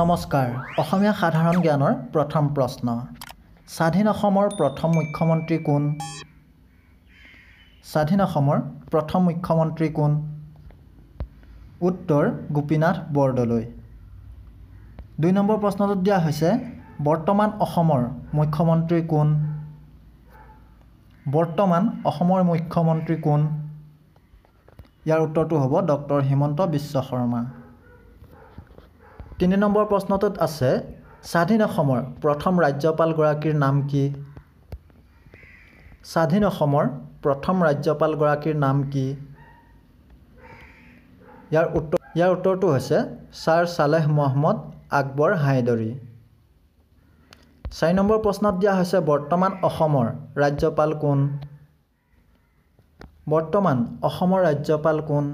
নমস্কাৰ অসমীয়া সাধাৰণ জ্ঞানৰ প্ৰথম প্ৰশ্ন স্বাধীন অসমৰ প্ৰথম মুখ্যমন্ত্ৰী কোন স্বাধীন অসমৰ প্ৰথম মুখ্যমন্ত্ৰী কোন উত্তৰ গোপীনাথ বৰদলৈ দুই নম্বৰ প্ৰশ্নটোত দিয়া হৈছে বৰ্তমান অসমৰ মুখ্যমন্ত্ৰী কোন বৰ্তমান অসমৰ মুখ্যমন্ত্ৰী কোন ইয়াৰ উত্তৰটো হ'ব ডক্টৰ হিমন্ত বিশ্ব শৰ্মা তিনি নম্বৰ প্ৰশ্নটোত আছে স্বাধীন অসমৰ প্ৰথম ৰাজ্যপালগৰাকীৰ নাম কি স্বাধীন অসমৰ প্ৰথম ৰাজ্যপালগৰাকীৰ নাম কি ইয়াৰ উত্তৰ ইয়াৰ উত্তৰটো হৈছে ছাৰ চালেহ মহম্মদ আকবৰ হায়দৰী চাৰি নম্বৰ প্ৰশ্নত দিয়া হৈছে বৰ্তমান অসমৰ ৰাজ্যপাল কোন বৰ্তমান অসমৰ ৰাজ্যপাল কোন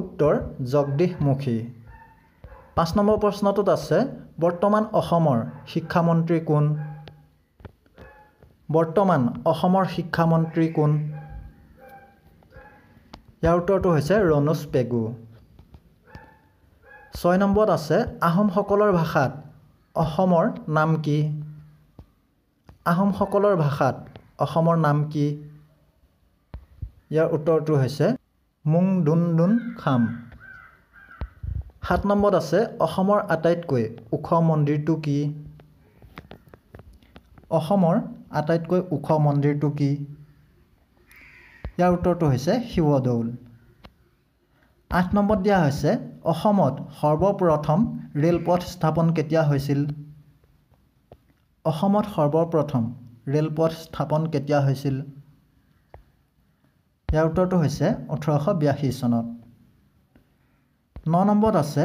উত্তৰ জগদীশ মুখী পাঁচ নম্বৰ প্ৰশ্নটোত আছে বৰ্তমান অসমৰ শিক্ষামন্ত্ৰী কোন বৰ্তমান অসমৰ শিক্ষামন্ত্ৰী কোন ইয়াৰ উত্তৰটো হৈছে ৰণোজ পেগু ছয় নম্বৰত আছে আহোমসকলৰ ভাষাত অসমৰ নাম কি আহোমসকলৰ ভাষাত অসমৰ নাম কি ইয়াৰ উত্তৰটো হৈছে মুং দুন দুন খাম সাত নম্বৰত আছে অসমৰ আটাইতকৈ ওখ মন্দিৰটো কি অসমৰ আটাইতকৈ ওখ মন্দিৰটো কি ইয়াৰ উত্তৰটো হৈছে শিৱদৌল আঠ নম্বৰত দিয়া হৈছে অসমত সৰ্বপ্ৰথম ৰে'লপথ স্থাপন কেতিয়া হৈছিল অসমত সৰ্বপ্ৰথম ৰে'লপথ স্থাপন কেতিয়া হৈছিল ইয়াৰ উত্তৰটো হৈছে ওঠৰশ বিয়াশী চনত ন নম্বৰত আছে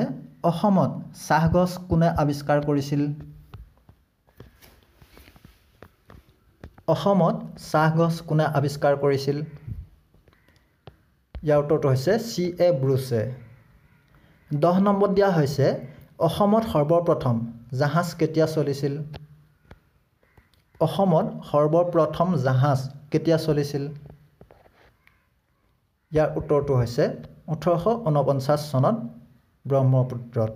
অসমত চাহগছ কোনে আৱিষ্কাৰ কৰিছিল অসমত চাহগছ কোনে আৱিষ্কাৰ কৰিছিল ইয়াৰ উত্তৰটো হৈছে চি এ ব্ৰুছে দহ নম্বৰত দিয়া হৈছে অসমত সৰ্বপ্ৰথম জাহাজ কেতিয়া চলিছিল অসমত সৰ্বপ্ৰথম জাহাজ কেতিয়া চলিছিল ইয়াৰ উত্তৰটো হৈছে ওঠৰশ ঊনপঞ্চাছ চনত ব্ৰহ্মপুত্ৰত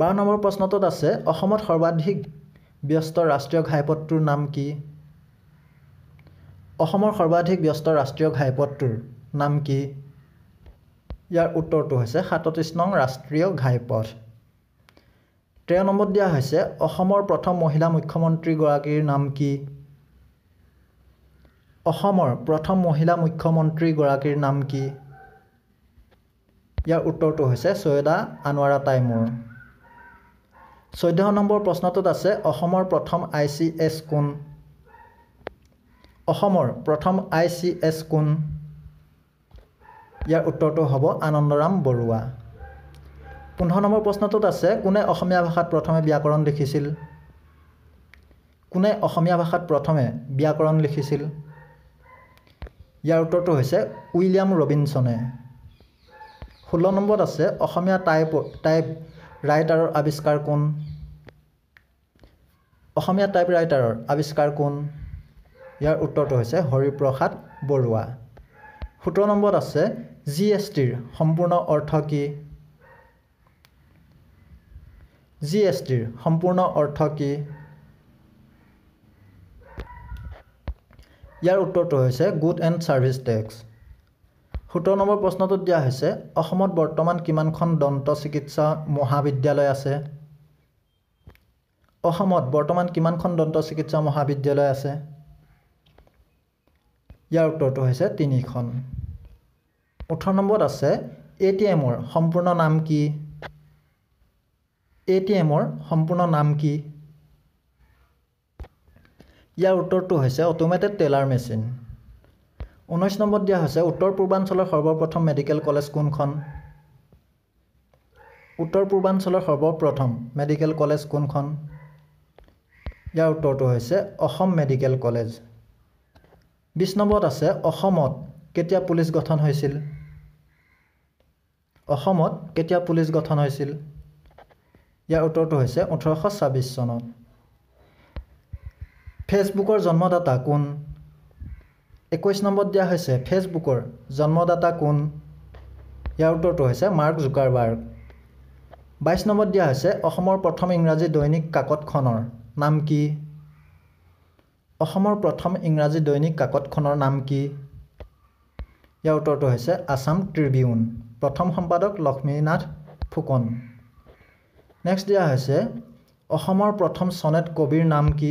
বাৰ নম্বৰ প্ৰশ্নটোত আছে অসমত সৰ্বাধিক ব্যস্ত ৰাষ্ট্ৰীয় ঘাইপথটোৰ নাম কি অসমৰ সৰ্বাধিক ব্যস্ত ৰাষ্ট্ৰীয় ঘাইপথটোৰ নাম কি ইয়াৰ উত্তৰটো হৈছে সাতত্ৰিছ নং ৰাষ্ট্ৰীয় ঘাইপথ তেৰ নম্বৰত দিয়া হৈছে অসমৰ প্ৰথম মহিলা মুখ্যমন্ত্ৰীগৰাকীৰ নাম কি অসমৰ প্ৰথম মহিলা মুখ্যমন্ত্ৰীগৰাকীৰ নাম কি ইয়াৰ উত্তৰটো হৈছে ছৈয়দা আনোৱাৰা তাইমুৰ চৈধ্য নম্বৰ প্ৰশ্নটোত আছে অসমৰ প্ৰথম আই চি এছ কোন অসমৰ প্ৰথম আই চি এছ কোন ইয়াৰ উত্তৰটো হ'ব আনন্দৰাম বৰুৱা পোন্ধৰ নম্বৰ প্ৰশ্নটোত আছে কোনে অসমীয়া ভাষাত প্ৰথমে ব্যাকৰণ লিখিছিল কোনে অসমীয়া ভাষাত প্ৰথমে ব্যাকৰণ লিখিছিল ইয়াৰ উত্তৰটো হৈছে উইলিয়াম ৰবিনছনে ষোল্ল নম্বৰত আছে অসমীয়া টাইপ টাইপ ৰাইটাৰৰ আৱিষ্কাৰ কোন অসমীয়া টাইপ ৰাইটাৰৰ আৱিষ্কাৰ কোন ইয়াৰ উত্তৰটো হৈছে হৰিপ্ৰসাদ বৰুৱা সোতৰ নম্বৰত আছে জি এছ টিৰ সম্পূৰ্ণ অৰ্থ কি জি এছ টিৰ সম্পূৰ্ণ অৰ্থ কি ইয়াৰ উত্তৰটো হৈছে গুড এণ্ড ছাৰ্ভিচ টেক্স সোতৰ নম্বৰ প্ৰশ্নটোত দিয়া হৈছে অসমত বৰ্তমান কিমানখন দন্ত চিকিৎসা মহাবিদ্যালয় আছে অসমত বৰ্তমান কিমানখন দন্ত চিকিৎসা মহাবিদ্যালয় আছে ইয়াৰ উত্তৰটো হৈছে তিনিখন ওঠৰ নম্বৰত আছে এ টি এমৰ সম্পূৰ্ণ নাম কি এ টি এমৰ সম্পূৰ্ণ নাম কি ইয়াৰ উত্তৰটো হৈছে অট'মেটেড টেলাৰ মেচিন ঊনৈছ নম্বৰত দিয়া হৈছে উত্তৰ পূৰ্বাঞ্চলৰ সৰ্বপ্ৰথম মেডিকেল কলেজ কোনখন উত্তৰ পূৰ্বাঞ্চলৰ সৰ্বপ্ৰথম মেডিকেল কলেজ কোনখন ইয়াৰ উত্তৰটো হৈছে অসম মেডিকেল কলেজ বিছ নম্বৰত আছে অসমত কেতিয়া পুলিচ গঠন হৈছিল অসমত কেতিয়া পুলিচ গঠন হৈছিল ইয়াৰ উত্তৰটো হৈছে ওঠৰশ ছাব্বিছ চনত ফেচবুকৰ জন্মদাতা কোন একৈছ নম্বৰত দিয়া হৈছে ফেচবুকৰ জন্মদাতা কোন ইয়াৰ উত্তৰটো হৈছে মাৰ্ক জুকাৰবাৰ্গ বাইছ নম্বৰত দিয়া হৈছে অসমৰ প্ৰথম ইংৰাজী দৈনিক কাকতখনৰ নাম কি অসমৰ প্ৰথম ইংৰাজী দৈনিক কাকতখনৰ নাম কি ইয়াৰ উত্তৰটো হৈছে আছাম ট্ৰিবিউন প্ৰথম সম্পাদক লক্ষ্মীনাথ ফুকন নেক্সট দিয়া হৈছে অসমৰ প্ৰথম চনেট কবিৰ নাম কি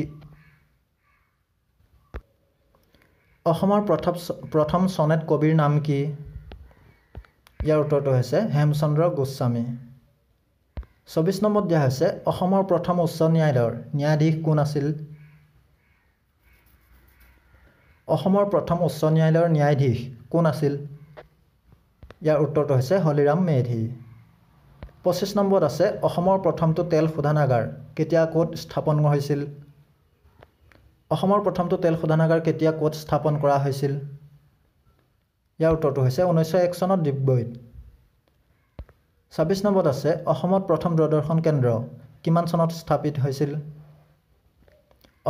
অসমৰ প্ৰথম প্ৰথম চনেট কবিৰ নাম কি ইয়াৰ উত্তৰটো হৈছে হেমচন্দ্ৰ গোস্বামী চৌবিছ নম্বৰত দিয়া হৈছে অসমৰ প্ৰথম উচ্চ ন্যায়ালয়ৰ ন্যায়াধীশ কোন আছিল অসমৰ প্ৰথম উচ্চ ন্যায়ালয়ৰ ন্যায়াধীশ কোন আছিল ইয়াৰ উত্তৰটো হৈছে হলিৰাম মেধি পঁচিছ নম্বৰত আছে অসমৰ প্ৰথমটো তেল শোধনাগাৰ কেতিয়া ক'ত স্থাপন হৈছিল অসমৰ প্ৰথমটো তেল শোধনাগাৰ কেতিয়া ক'ত স্থাপন কৰা হৈছিল ইয়াৰ উত্তৰটো হৈছে ঊনৈছশ এক চনত ডিগবৈত ছাব্বিছ নম্বৰত আছে অসমত প্ৰথম দূৰদৰ্শন কেন্দ্ৰ কিমান চনত স্থাপিত হৈছিল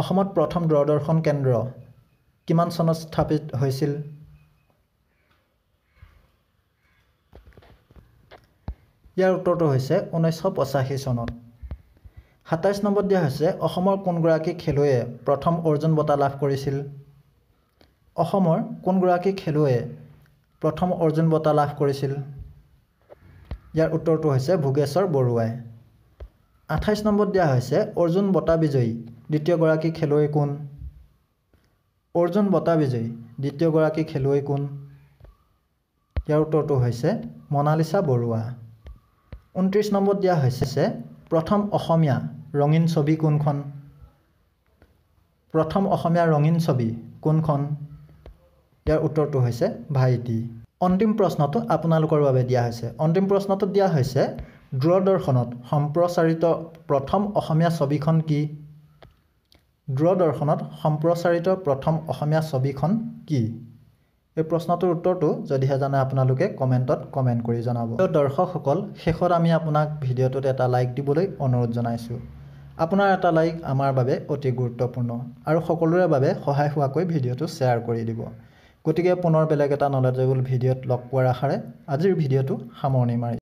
অসমত প্ৰথম দূৰদৰ্শন কেন্দ্ৰ কিমান চনত স্থাপিত হৈছিল ইয়াৰ উত্তৰটো হৈছে ঊনৈছশ পঁচাশী চনত সাতাইছ নম্বৰত দিয়া হৈছে অসমৰ কোনগৰাকী খেলুৱৈয়ে প্ৰথম অৰ্জুন বঁটা লাভ কৰিছিল অসমৰ কোনগৰাকী খেলুৱৈয়ে প্ৰথম অৰ্জুন বঁটা লাভ কৰিছিল ইয়াৰ উত্তৰটো হৈছে ভোগেশ্বৰ বৰুৱাই আঠাইছ নম্বৰত দিয়া হৈছে অৰ্জুন বঁটা বিজয়ী দ্বিতীয়গৰাকী খেলুৱৈ কোন অৰ্জুন বঁটা বিজয়ী দ্বিতীয়গৰাকী খেলুৱৈ কোন ইয়াৰ উত্তৰটো হৈছে মনালিচা বৰুৱা ঊনত্ৰিছ নম্বৰত দিয়া হৈছে প্ৰথম অসমীয়া ৰঙীন ছবি কোনখন প্ৰথম অসমীয়া ৰঙীন ছবি কোনখন ইয়াৰ উত্তৰটো হৈছে ভাইটি অন্তিম প্ৰশ্নটো আপোনালোকৰ বাবে দিয়া হৈছে অন্তিম প্ৰশ্নটো দিয়া হৈছে দূৰদৰ্শনত সম্প্ৰচাৰিত প্ৰথম অসমীয়া ছবিখন কি দূৰদৰ্শনত সম্প্ৰচাৰিত প্ৰথম অসমীয়া ছবিখন কি এই প্ৰশ্নটোৰ উত্তৰটো যদিহে জানে আপোনালোকে কমেণ্টত কমেণ্ট কৰি জনাব দৰ্শকসকল শেষত আমি আপোনাক ভিডিঅ'টোত এটা লাইক দিবলৈ অনুৰোধ জনাইছোঁ আপোনাৰ এটা লাইক আমাৰ বাবে অতি গুৰুত্বপূৰ্ণ আৰু সকলোৰে বাবে সহায় হোৱাকৈ ভিডিঅ'টো শ্বেয়াৰ কৰি দিব গতিকে পুনৰ বেলেগ এটা নলেজেবল ভিডিঅ'ত লগ পোৱাৰ আশাৰে আজিৰ ভিডিঅ'টো সামৰণি মাৰি